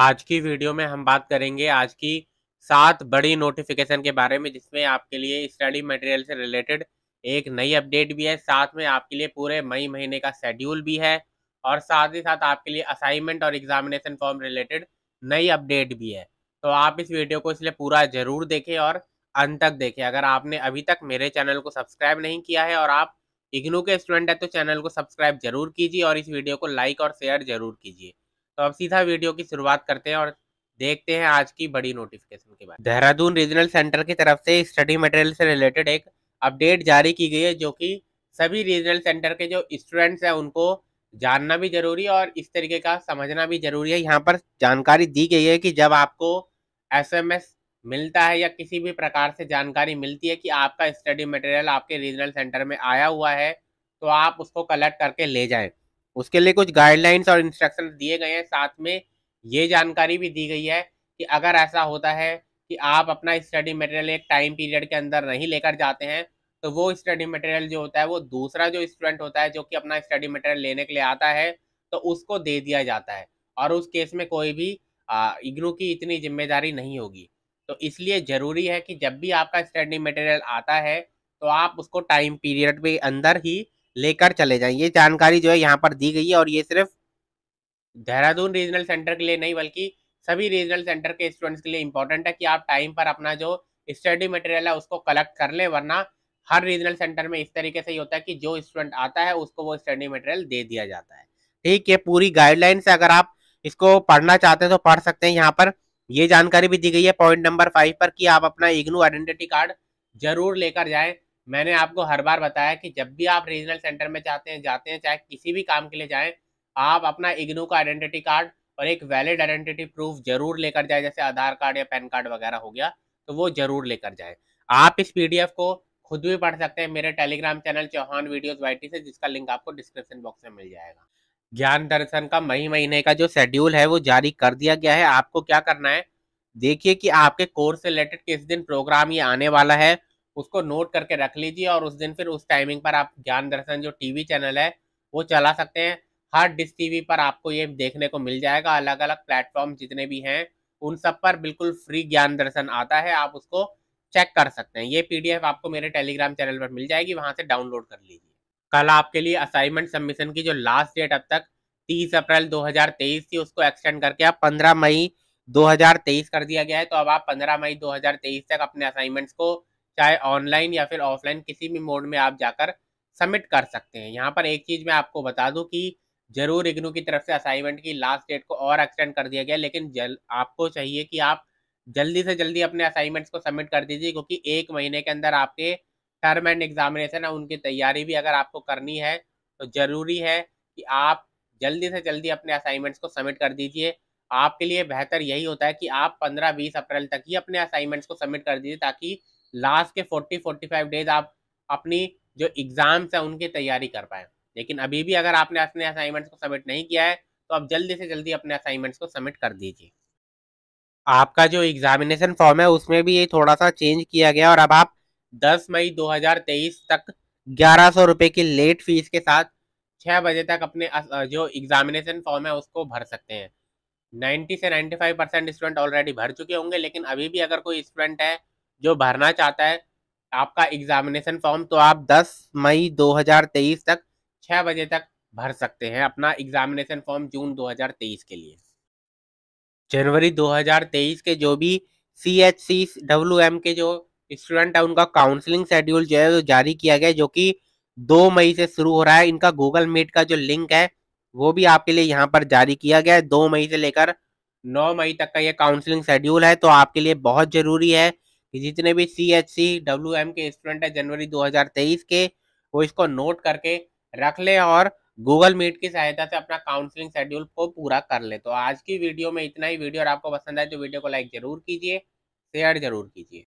आज की वीडियो में हम बात करेंगे आज की सात बड़ी नोटिफिकेशन के बारे में जिसमें आपके लिए स्टडी मटेरियल से रिलेटेड एक नई अपडेट भी है साथ में आपके लिए पूरे मई महीने का शेड्यूल भी है और साथ ही साथ आपके लिए असाइनमेंट और एग्जामिनेशन फॉर्म रिलेटेड नई अपडेट भी है तो आप इस वीडियो को इसलिए पूरा जरूर देखें और अंत तक देखें अगर आपने अभी तक मेरे चैनल को सब्सक्राइब नहीं किया है और आप इग्नू के स्टूडेंट है तो चैनल को सब्सक्राइब जरूर कीजिए और इस वीडियो को लाइक और शेयर जरूर कीजिए तो अब सीधा वीडियो की शुरुआत करते हैं और देखते हैं आज की बड़ी नोटिफिकेशन के बाद देहरादून रीजनल सेंटर की तरफ से स्टडी मटेरियल से रिलेटेड एक अपडेट जारी की गई है जो कि सभी रीजनल सेंटर के जो स्टूडेंट्स हैं उनको जानना भी जरूरी है और इस तरीके का समझना भी जरूरी है यहाँ पर जानकारी दी गई है कि जब आपको एसएमएस मिलता है या किसी भी प्रकार से जानकारी मिलती है कि आपका स्टडी मटेरियल आपके रीजनल सेंटर में आया हुआ है तो आप उसको कलेक्ट करके ले जाएं उसके लिए कुछ गाइडलाइंस और इंस्ट्रक्शन दिए गए हैं साथ में ये जानकारी भी दी गई है कि अगर ऐसा होता है कि आप अपना स्टडी मटेरियल एक टाइम पीरियड के अंदर नहीं लेकर जाते हैं तो वो स्टडी मटेरियल जो होता है वो दूसरा जो स्टूडेंट होता है जो कि अपना स्टडी मटेरियल लेने के लिए आता है तो उसको दे दिया जाता है और उस केस में कोई भी इग्नू की इतनी जिम्मेदारी नहीं होगी तो इसलिए ज़रूरी है कि जब भी आपका स्टडी मटेरियल आता है तो आप उसको टाइम पीरियड के अंदर ही लेकर चले जाएं ये जानकारी जो है यहाँ पर दी गई है और ये सिर्फ देहरादून रीजनल सेंटर के लिए नहीं बल्कि सभी रीजनल सेंटर के स्टूडेंट्स के लिए इंपॉर्टेंट है कि आप टाइम पर अपना जो स्टडी मटेरियल है उसको कलेक्ट कर लें वरना हर रीजनल सेंटर में इस तरीके से ही होता है कि जो स्टूडेंट आता है उसको वो स्टडी मटेरियल दे दिया जाता है ठीक है पूरी गाइडलाइन से अगर आप इसको पढ़ना चाहते हैं तो पढ़ सकते हैं यहाँ पर ये जानकारी भी दी गई है पॉइंट नंबर फाइव पर कि आप अपना इग्नू आइडेंटिटी कार्ड जरूर लेकर जाएं मैंने आपको हर बार बताया कि जब भी आप रीजनल सेंटर में जाते हैं जाते हैं चाहे किसी भी काम के लिए जाएं आप अपना इग्नू का आइडेंटिटी कार्ड और एक वैलिड आइडेंटिटी प्रूफ जरूर लेकर जाए जैसे आधार कार्ड या पैन कार्ड वगैरह हो गया तो वो जरूर लेकर जाए आप इस पी को खुद भी पढ़ सकते हैं मेरे Telegram channel Chauhan video YT से जिसका लिंक आपको डिस्क्रिप्शन बॉक्स में मिल जाएगा ज्ञान दर्शन का मई महीने का जो शेड्यूल है वो जारी कर दिया गया है आपको क्या करना है देखिए कि आपके कोर्स से रिलेटेड किस दिन प्रोग्राम ये आने वाला है उसको नोट करके रख लीजिए और उस दिन फिर उस टाइमिंग पर आप ज्ञान दर्शन जो टीवी चैनल है वो चला सकते हैं हर डिश टीवी पर आपको ये देखने को मिल जाएगा अलग अलग प्लेटफॉर्म जितने भी हैं उन सब पर बिल्कुल फ्री ज्ञान दर्शन आता है आप उसको चेक कर सकते हैं ये पीडीएफ आपको मेरे टेलीग्राम चैनल पर मिल जाएगी वहां से डाउनलोड कर लीजिए कल आपके लिए असाइनमेंट सबमिशन की जो लास्ट डेट अब तक 30 अप्रैल 2023 थी उसको एक्सटेंड करके अब 15 मई 2023 कर दिया गया है तो अब आप 15 मई 2023 तक अपने असाइनमेंट्स को चाहे ऑनलाइन या फिर ऑफलाइन किसी भी मोड में आप जाकर सबमिट कर सकते हैं यहाँ पर एक चीज़ मैं आपको बता दूँ कि जरूर इग्नू की तरफ से असाइनमेंट की लास्ट डेट को और एक्सटेंड कर दिया गया लेकिन जल आपको चाहिए कि आप जल्दी से जल्दी अपने असाइनमेंट्स को सबमिट कर दीजिए क्योंकि एक महीने के अंदर आपके टर्म एंड एग्जामिनेशन है उनकी तैयारी भी अगर आपको करनी है तो ज़रूरी है कि आप जल्दी से जल्दी अपने असाइनमेंट्स को सबमिट कर दीजिए आपके लिए बेहतर यही होता है कि आप पंद्रह बीस अप्रैल तक ही अपने असाइनमेंट्स को सबमिट कर दीजिए ताकि लास्ट के फोर्टी फोर्टी फाइव डेज आप अपनी जो एग्ज़ाम्स हैं उनकी तैयारी कर पाए लेकिन अभी भी अगर आपने अपने असाइनमेंट्स को सबमिट नहीं किया है तो आप जल्दी से जल्दी अपने असाइनमेंट्स को सबमिट कर दीजिए आपका जो एग्जामिनेशन फॉर्म है उसमें भी ये थोड़ा सा चेंज किया गया और अब आप 10 मई 2023 तक ग्यारह सौ की लेट फीस के साथ छः बजे तक अपने जो एग्जामिनेशन फॉर्म है उसको भर सकते हैं 90 से 95 परसेंट स्टूडेंट ऑलरेडी भर चुके होंगे लेकिन अभी भी अगर कोई स्टूडेंट है जो भरना चाहता है आपका एग्जामिनेशन फॉर्म तो आप 10 मई 2023 तक 6 बजे तक भर सकते हैं अपना एग्जामिनेशन फॉर्म जून 2023 के लिए जनवरी 2023 के जो भी C H C W M के जो स्टूडेंट है उनका काउंसलिंग शेड्यूल जो है वो जारी किया गया जो कि दो मई से शुरू हो रहा है इनका गूगल मीट का जो लिंक है वो भी आपके लिए यहाँ पर जारी किया गया है दो मई से लेकर नौ मई तक का ये काउंसलिंग शेड्यूल है तो आपके लिए बहुत ज़रूरी है कि जितने भी C H C W M के स्टूडेंट है जनवरी 2023 के वो इसको नोट करके रख ले और गूगल मीट की सहायता से अपना काउंसलिंग शेड्यूल को पूरा कर ले तो आज की वीडियो में इतना ही वीडियो और आपको पसंद आए तो वीडियो को लाइक जरूर कीजिए शेयर जरूर कीजिए